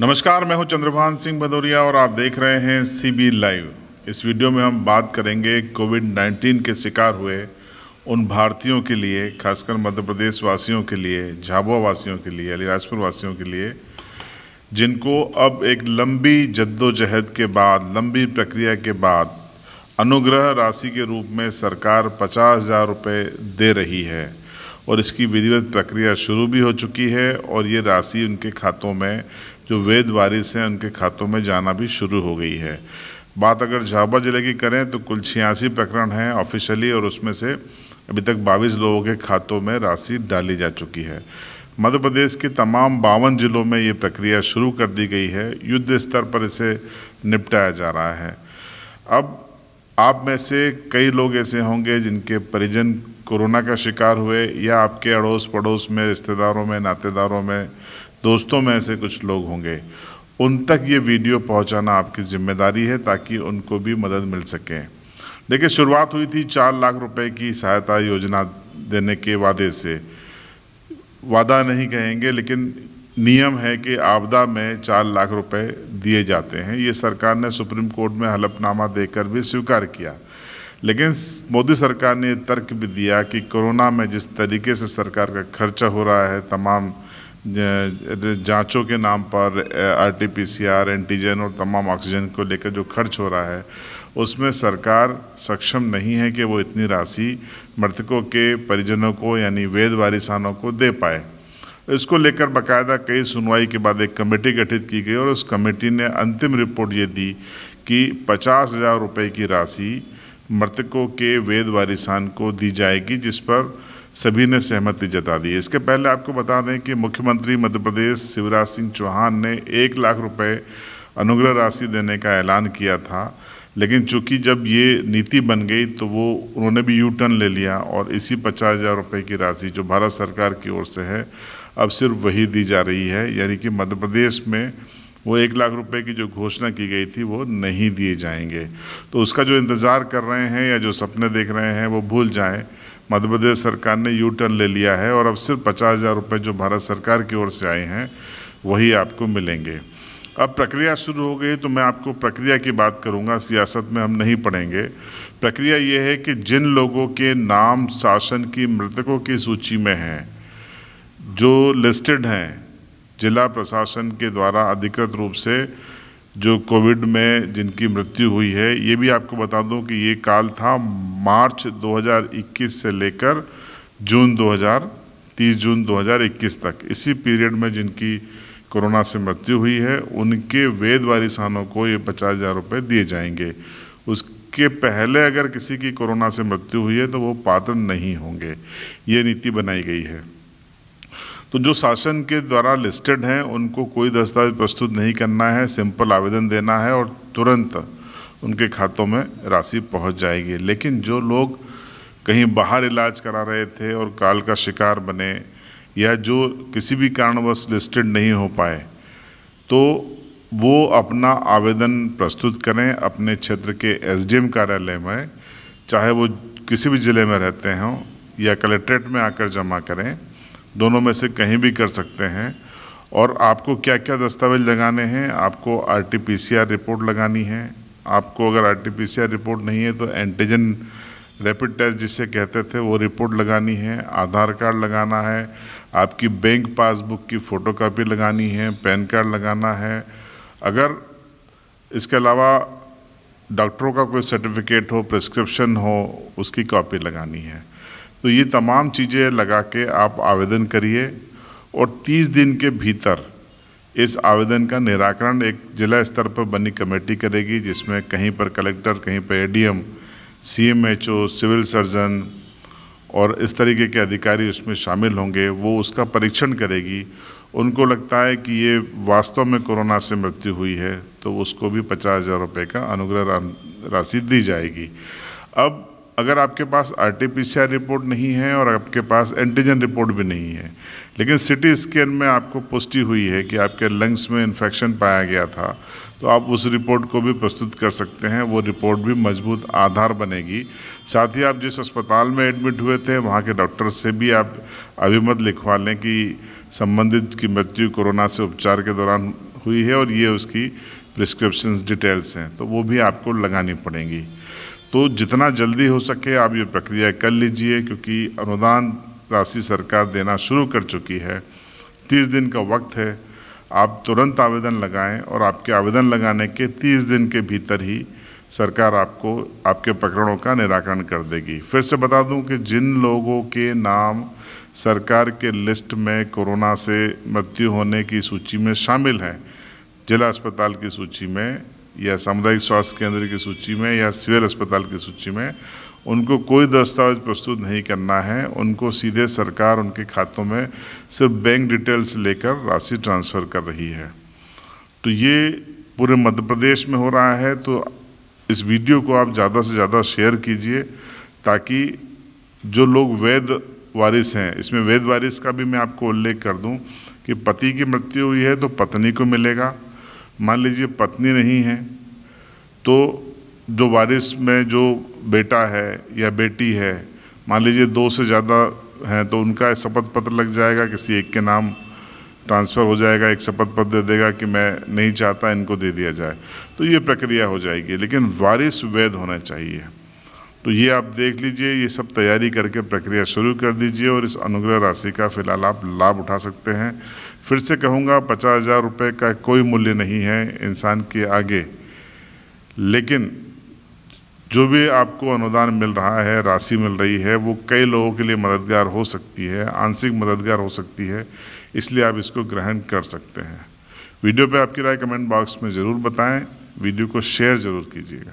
नमस्कार मैं हूं चंद्रभान सिंह भदौरिया और आप देख रहे हैं सीबी लाइव इस वीडियो में हम बात करेंगे कोविड 19 के शिकार हुए उन भारतीयों के लिए खासकर मध्य प्रदेश वासियों के लिए झाबुआ वासियों के लिए अलीराजपुर वासियों के लिए जिनको अब एक लंबी जद्दोजहद के बाद लंबी प्रक्रिया के बाद अनुग्रह राशि के रूप में सरकार पचास हज़ार रुपये दे रही है और इसकी विधिवत प्रक्रिया शुरू भी हो चुकी है और ये राशि उनके खातों में जो वेद वारिस हैं उनके खातों में जाना भी शुरू हो गई है बात अगर झाबा ज़िले की करें तो कुल छियासी प्रकरण हैं ऑफिशियली और उसमें से अभी तक बाईस लोगों के खातों में राशि डाली जा चुकी है मध्य प्रदेश के तमाम बावन जिलों में ये प्रक्रिया शुरू कर दी गई है युद्ध स्तर पर इसे निपटाया जा रहा है अब आप में से कई लोग ऐसे होंगे जिनके परिजन कोरोना का शिकार हुए या आपके अड़ोस पड़ोस में रिश्तेदारों में नातेदारों में दोस्तों में ऐसे कुछ लोग होंगे उन तक ये वीडियो पहुंचाना आपकी ज़िम्मेदारी है ताकि उनको भी मदद मिल सके देखिए शुरुआत हुई थी चार लाख रुपए की सहायता योजना देने के वादे से वादा नहीं कहेंगे लेकिन नियम है कि आपदा में चार लाख रुपए दिए जाते हैं ये सरकार ने सुप्रीम कोर्ट में हलफनामा देकर भी स्वीकार किया लेकिन मोदी सरकार ने तर्क भी दिया कि कोरोना में जिस तरीके से सरकार का खर्चा हो रहा है तमाम जांचों के नाम पर R T P C R antigen और तमाम ऑक्सीजन को लेकर जो खर्च हो रहा है उसमें सरकार सक्षम नहीं है कि वो इतनी राशि मृतकों के परिजनों को यानी वेद वारिसानों को दे पाए इसको लेकर बकायदा कई सुनवाई के बाद एक कमेटी गठित की गई और उस कमेटी ने अंतिम रिपोर्ट ये दी कि पचास हज़ार रुपये की राशि मृतकों के वेद वारिसान को दी जाएगी जिस पर सभी ने सहमति जता दी इसके पहले आपको बता दें कि मुख्यमंत्री मध्य प्रदेश शिवराज सिंह चौहान ने एक लाख रुपए अनुग्रह राशि देने का ऐलान किया था लेकिन चूंकि जब ये नीति बन गई तो वो उन्होंने भी यू टर्न ले लिया और इसी पचास हज़ार रुपये की राशि जो भारत सरकार की ओर से है अब सिर्फ वही दी जा रही है यानी कि मध्य प्रदेश में वो एक लाख रुपए की जो घोषणा की गई थी वो नहीं दिए जाएंगे तो उसका जो इंतज़ार कर रहे हैं या जो सपने देख रहे हैं वो भूल जाएँ मध्य प्रदेश सरकार ने यू टर्न ले लिया है और अब सिर्फ पचास हज़ार रुपये जो भारत सरकार की ओर से आए हैं वही आपको मिलेंगे अब प्रक्रिया शुरू हो गई तो मैं आपको प्रक्रिया की बात करूंगा सियासत में हम नहीं पढ़ेंगे प्रक्रिया ये है कि जिन लोगों के नाम शासन की मृतकों की सूची में हैं जो लिस्टेड हैं जिला प्रशासन के द्वारा अधिकृत रूप से जो कोविड में जिनकी मृत्यु हुई है ये भी आपको बता दूं कि ये काल था मार्च 2021 से लेकर जून 2000 30 जून 2021 तक इसी पीरियड में जिनकी कोरोना से मृत्यु हुई है उनके वेद वारिसानों को ये पचास हज़ार रुपये दिए जाएंगे उसके पहले अगर किसी की कोरोना से मृत्यु हुई है तो वो पात्र नहीं होंगे ये नीति बनाई गई है तो जो शासन के द्वारा लिस्टेड हैं उनको कोई दस्तावेज प्रस्तुत नहीं करना है सिंपल आवेदन देना है और तुरंत उनके खातों में राशि पहुंच जाएगी लेकिन जो लोग कहीं बाहर इलाज करा रहे थे और काल का शिकार बने या जो किसी भी कारणवश लिस्टेड नहीं हो पाए तो वो अपना आवेदन प्रस्तुत करें अपने क्षेत्र के एसडीएम कार्यालय में चाहे वो किसी भी ज़िले में रहते हों या कलेक्ट्रेट में आकर जमा करें दोनों में से कहीं भी कर सकते हैं और आपको क्या क्या दस्तावेज लगाने हैं आपको आरटीपीसीआर रिपोर्ट लगानी है आपको अगर आरटीपीसीआर रिपोर्ट नहीं है तो एंटीजन रैपिड टेस्ट जिसे कहते थे वो रिपोर्ट लगानी है आधार कार्ड लगाना है आपकी बैंक पासबुक की फ़ोटोकॉपी लगानी है पैन कार्ड लगाना है अगर इसके अलावा डॉक्टरों का कोई सर्टिफिकेट हो प्रिस्क्रिप्शन हो उसकी कॉपी लगानी है तो ये तमाम चीज़ें लगा के आप आवेदन करिए और 30 दिन के भीतर इस आवेदन का निराकरण एक जिला स्तर पर बनी कमेटी करेगी जिसमें कहीं पर कलेक्टर कहीं पर एडीएम, सीएमएचओ, सिविल सर्जन और इस तरीके के अधिकारी उसमें शामिल होंगे वो उसका परीक्षण करेगी उनको लगता है कि ये वास्तव में कोरोना से मृत्यु हुई है तो उसको भी पचास हज़ार रुपये का अनुग्रह राशि दी जाएगी अब अगर आपके पास R T P C R report नहीं है और आपके पास एंटीजन रिपोर्ट भी नहीं है लेकिन सिटी स्कैन में आपको पुष्टि हुई है कि आपके लंग्स में इन्फेक्शन पाया गया था तो आप उस रिपोर्ट को भी प्रस्तुत कर सकते हैं वो रिपोर्ट भी मजबूत आधार बनेगी साथ ही आप जिस अस्पताल में एडमिट हुए थे वहाँ के डॉक्टर से भी आप अभिमत लिखवा लें कि संबंधित की मृत्यु कोरोना से उपचार के दौरान हुई है और ये उसकी प्रिस्क्रिप्शन डिटेल्स हैं तो वो भी आपको लगानी पड़ेंगी तो जितना जल्दी हो सके आप ये प्रक्रिया कर लीजिए क्योंकि अनुदान राशि सरकार देना शुरू कर चुकी है तीस दिन का वक्त है आप तुरंत आवेदन लगाएं और आपके आवेदन लगाने के तीस दिन के भीतर ही सरकार आपको आपके प्रकरणों का निराकरण कर देगी फिर से बता दूं कि जिन लोगों के नाम सरकार के लिस्ट में कोरोना से मृत्यु होने की सूची में शामिल हैं जिला अस्पताल की सूची में या सामुदायिक स्वास्थ्य केंद्र की सूची में या सिविल अस्पताल की सूची में उनको कोई दस्तावेज प्रस्तुत नहीं करना है उनको सीधे सरकार उनके खातों में सिर्फ बैंक डिटेल्स लेकर राशि ट्रांसफ़र कर रही है तो ये पूरे मध्य प्रदेश में हो रहा है तो इस वीडियो को आप ज़्यादा से ज़्यादा शेयर कीजिए ताकि जो लोग वैध वारिस हैं इसमें वैध वारिस का भी मैं आपको उल्लेख कर दूं कि पति की मृत्यु हुई है तो पत्नी को मिलेगा मान लीजिए पत्नी नहीं है तो जो वारिस में जो बेटा है या बेटी है मान लीजिए दो से ज़्यादा हैं तो उनका शपथ पत्र लग जाएगा किसी एक के नाम ट्रांसफ़र हो जाएगा एक शपथ पत्र दे देगा कि मैं नहीं चाहता इनको दे दिया जाए तो ये प्रक्रिया हो जाएगी लेकिन वारिस वैध होना चाहिए तो ये आप देख लीजिए ये सब तैयारी करके प्रक्रिया शुरू कर दीजिए और इस अनुग्रह राशि का फ़िलहाल आप लाभ उठा सकते हैं फिर से कहूँगा पचास हज़ार रुपये का कोई मूल्य नहीं है इंसान के आगे लेकिन जो भी आपको अनुदान मिल रहा है राशि मिल रही है वो कई लोगों के लिए मददगार हो सकती है आंशिक मददगार हो सकती है इसलिए आप इसको ग्रहण कर सकते हैं वीडियो पे आपकी राय कमेंट बॉक्स में ज़रूर बताएं वीडियो को शेयर ज़रूर कीजिएगा